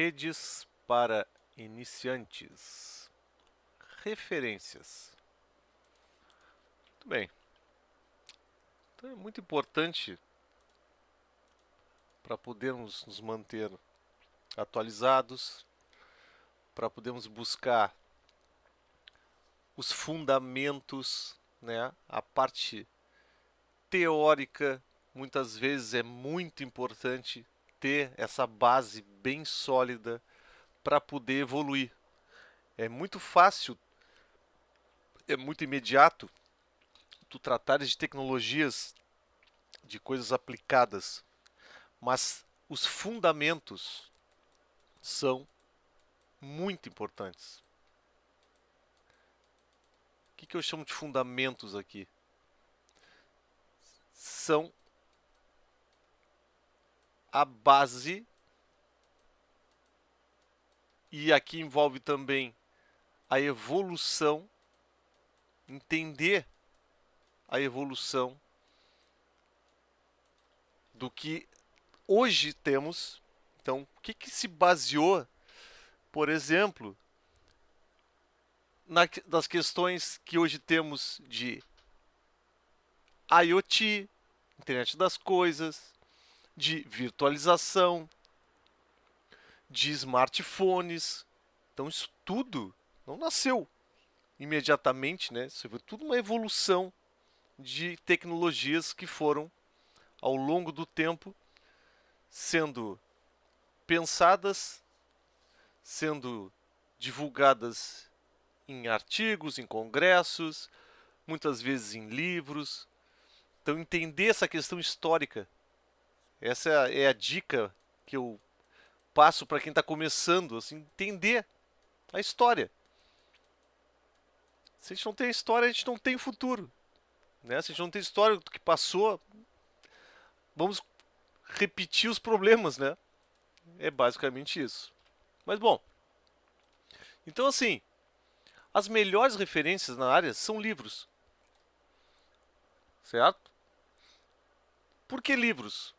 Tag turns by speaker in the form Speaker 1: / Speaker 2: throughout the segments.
Speaker 1: Redes para iniciantes. Referências. Muito bem. Então é muito importante para podermos nos manter atualizados, para podermos buscar os fundamentos, né? A parte teórica muitas vezes é muito importante ter essa base bem sólida para poder evoluir. É muito fácil, é muito imediato tu tratares de tecnologias, de coisas aplicadas, mas os fundamentos são muito importantes. O que, que eu chamo de fundamentos aqui? São a base e aqui envolve também a evolução, entender a evolução do que hoje temos. Então, o que, que se baseou, por exemplo, na, das questões que hoje temos de IoT, internet das coisas, de virtualização, de smartphones. Então isso tudo não nasceu imediatamente, né? Isso foi tudo uma evolução de tecnologias que foram ao longo do tempo sendo pensadas, sendo divulgadas em artigos, em congressos, muitas vezes em livros. Então entender essa questão histórica essa é a dica que eu passo para quem está começando, assim, entender a história. Se a gente não tem história, a gente não tem futuro. Né? Se a gente não tem história do que passou, vamos repetir os problemas, né? É basicamente isso. Mas bom. Então assim, as melhores referências na área são livros. Certo? Por que livros?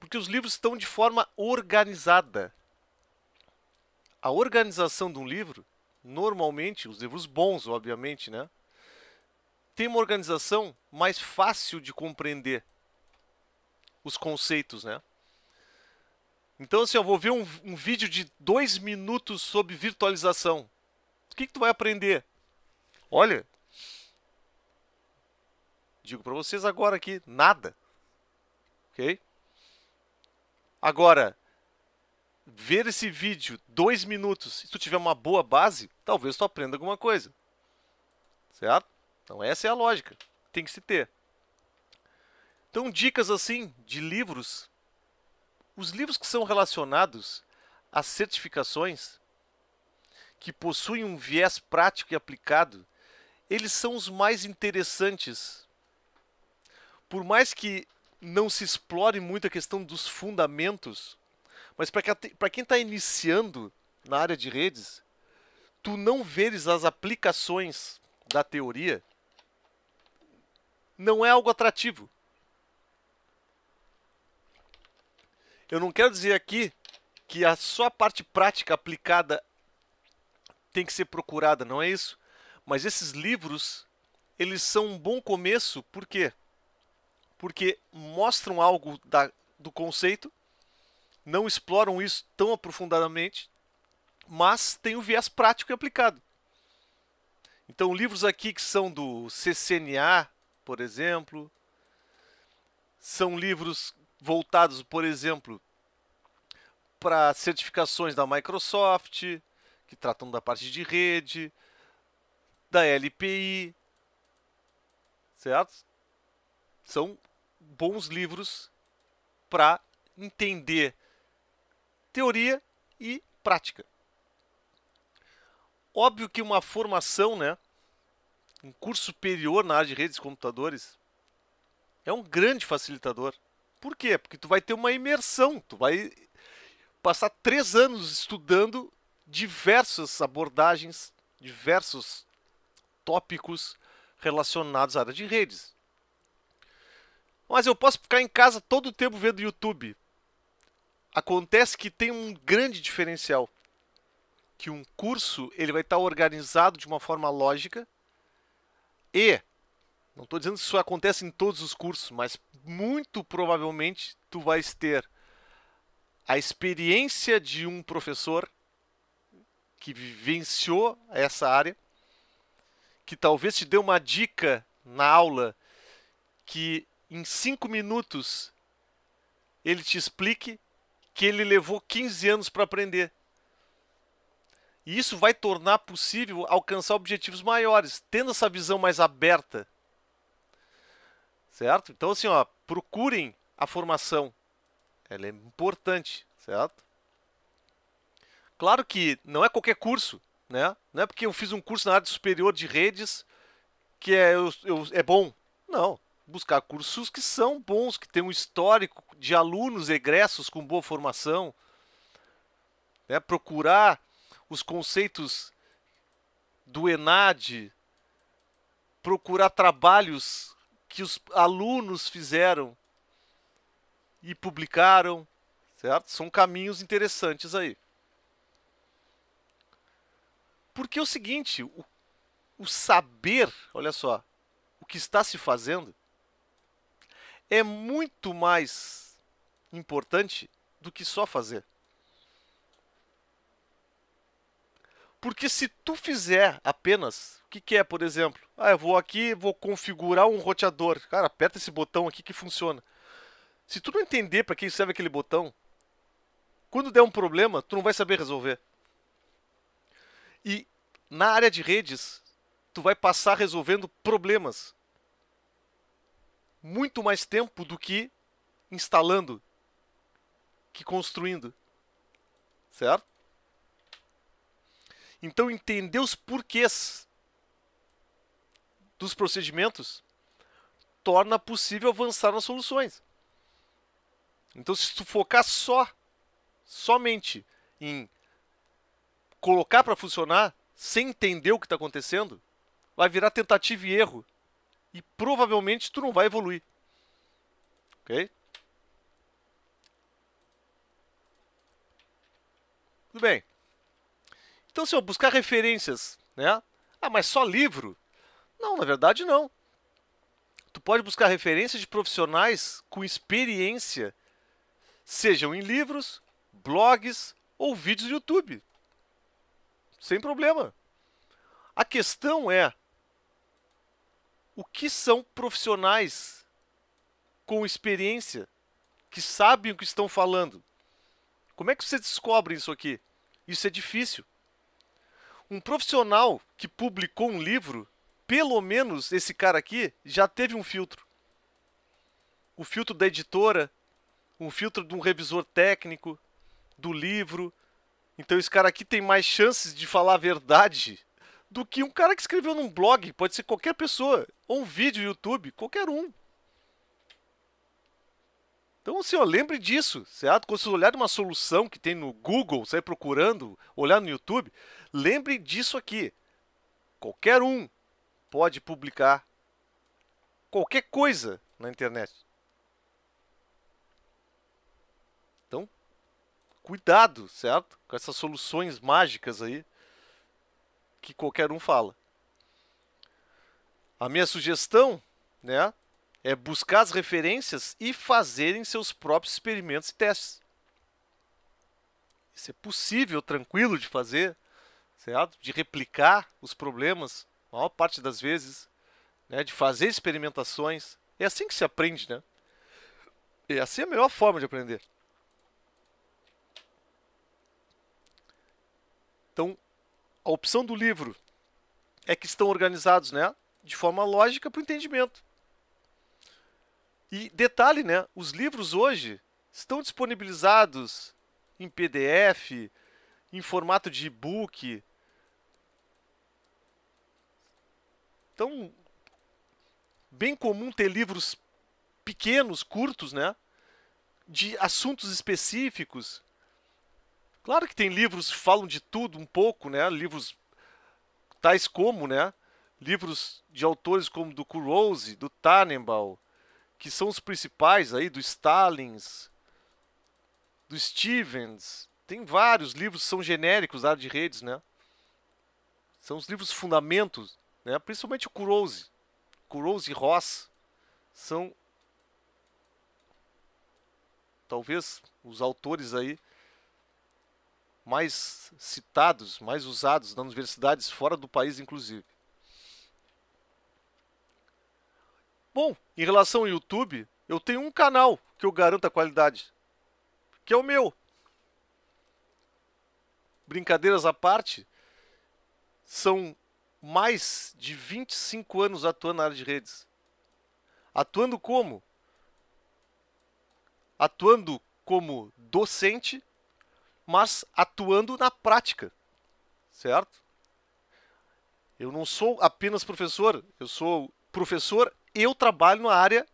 Speaker 1: Porque os livros estão de forma organizada. A organização de um livro, normalmente, os livros bons, obviamente, né? Tem uma organização mais fácil de compreender os conceitos, né? Então, assim, eu vou ver um, um vídeo de dois minutos sobre virtualização. O que, que tu vai aprender? Olha, digo para vocês agora aqui, nada. Ok? Agora, ver esse vídeo dois minutos, se tu tiver uma boa base, talvez tu aprenda alguma coisa. Certo? Então essa é a lógica. Tem que se ter. Então, dicas assim de livros. Os livros que são relacionados a certificações, que possuem um viés prático e aplicado, eles são os mais interessantes. Por mais que não se explore muito a questão dos fundamentos, mas para quem está iniciando na área de redes, tu não veres as aplicações da teoria não é algo atrativo. Eu não quero dizer aqui que a só a parte prática aplicada tem que ser procurada, não é isso? Mas esses livros, eles são um bom começo, por quê? porque mostram algo da, do conceito, não exploram isso tão aprofundadamente, mas tem o um viés prático e aplicado. Então, livros aqui que são do CCNA, por exemplo, são livros voltados, por exemplo, para certificações da Microsoft, que tratam da parte de rede, da LPI, certo? São bons livros para entender teoria e prática. Óbvio que uma formação, né, um curso superior na área de redes e computadores é um grande facilitador. Por quê? Porque tu vai ter uma imersão, tu vai passar três anos estudando diversas abordagens, diversos tópicos relacionados à área de redes. Mas eu posso ficar em casa todo o tempo vendo YouTube. Acontece que tem um grande diferencial. Que um curso ele vai estar organizado de uma forma lógica e não estou dizendo que isso acontece em todos os cursos, mas muito provavelmente tu vais ter a experiência de um professor que vivenciou essa área, que talvez te dê uma dica na aula que em 5 minutos ele te explique que ele levou 15 anos para aprender. E isso vai tornar possível alcançar objetivos maiores, tendo essa visão mais aberta. Certo? Então assim, ó, procurem a formação. Ela é importante, certo? Claro que não é qualquer curso, né? Não é porque eu fiz um curso na área superior de redes que é, eu, eu, é bom. Não buscar cursos que são bons, que têm um histórico de alunos egressos com boa formação. Né? Procurar os conceitos do ENAD, procurar trabalhos que os alunos fizeram e publicaram, certo? São caminhos interessantes aí. Porque é o seguinte, o, o saber, olha só, o que está se fazendo é muito mais importante do que só fazer. Porque se tu fizer apenas, o que, que é, por exemplo? Ah, eu vou aqui, vou configurar um roteador. Cara, aperta esse botão aqui que funciona. Se tu não entender para que serve aquele botão, quando der um problema, tu não vai saber resolver. E na área de redes, tu vai passar resolvendo problemas muito mais tempo do que instalando, que construindo. Certo? Então, entender os porquês dos procedimentos torna possível avançar nas soluções. Então, se tu focar só, somente em colocar para funcionar, sem entender o que está acontecendo, vai virar tentativa e erro e provavelmente tu não vai evoluir. Ok? Tudo bem. Então, se eu buscar referências, né? Ah, mas só livro? Não, na verdade, não. Tu pode buscar referências de profissionais com experiência, sejam em livros, blogs ou vídeos do YouTube. Sem problema. A questão é o que são profissionais com experiência que sabem o que estão falando. Como é que você descobre isso aqui? Isso é difícil. Um profissional que publicou um livro, pelo menos esse cara aqui, já teve um filtro. O filtro da editora, um filtro de um revisor técnico, do livro. Então esse cara aqui tem mais chances de falar a verdade do que um cara que escreveu num blog, pode ser qualquer pessoa, ou um vídeo YouTube, qualquer um. Então, assim, lembre disso, certo? Quando você olhar uma solução que tem no Google, sair procurando, olhar no YouTube, lembre disso aqui. Qualquer um pode publicar qualquer coisa na internet. Então, cuidado, certo? Com essas soluções mágicas aí que qualquer um fala. A minha sugestão, né, é buscar as referências e fazerem seus próprios experimentos e testes. Isso é possível, tranquilo de fazer, certo? De replicar os problemas, a maior parte das vezes, né, de fazer experimentações. É assim que se aprende, né? Assim é assim a melhor forma de aprender. Então, a opção do livro é que estão organizados né, de forma lógica para o entendimento. E detalhe, né, os livros hoje estão disponibilizados em PDF, em formato de e-book. Então, bem comum ter livros pequenos, curtos, né, de assuntos específicos Claro que tem livros que falam de tudo um pouco, né? Livros tais como, né? Livros de autores como do Kurose, do Tannenbaum, que são os principais aí, do Stalins, do Stevens. Tem vários livros que são genéricos da área de redes, né? São os livros fundamentos, né? Principalmente o Kurose. Kurose e Ross são talvez os autores aí mais citados, mais usados nas universidades fora do país, inclusive. Bom, em relação ao YouTube, eu tenho um canal que eu garanto a qualidade, que é o meu. Brincadeiras à parte, são mais de 25 anos atuando na área de redes. Atuando como? Atuando como docente mas atuando na prática, certo? Eu não sou apenas professor, eu sou professor, eu trabalho na área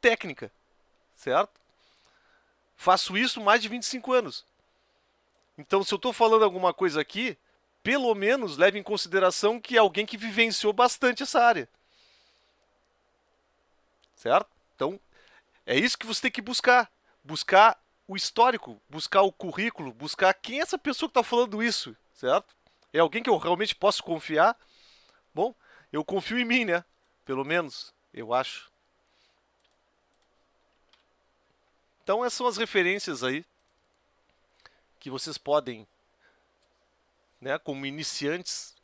Speaker 1: técnica, certo? Faço isso mais de 25 anos. Então, se eu estou falando alguma coisa aqui, pelo menos leve em consideração que é alguém que vivenciou bastante essa área. Certo? Então, é isso que você tem que buscar. Buscar o histórico, buscar o currículo, buscar quem é essa pessoa que está falando isso, certo? É alguém que eu realmente posso confiar? Bom, eu confio em mim, né? Pelo menos, eu acho. Então essas são as referências aí que vocês podem, né, como iniciantes,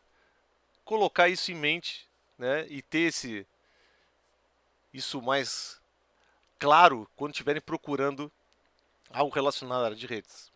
Speaker 1: colocar isso em mente, né, e ter esse isso mais claro quando estiverem procurando algo relacionado à área de redes.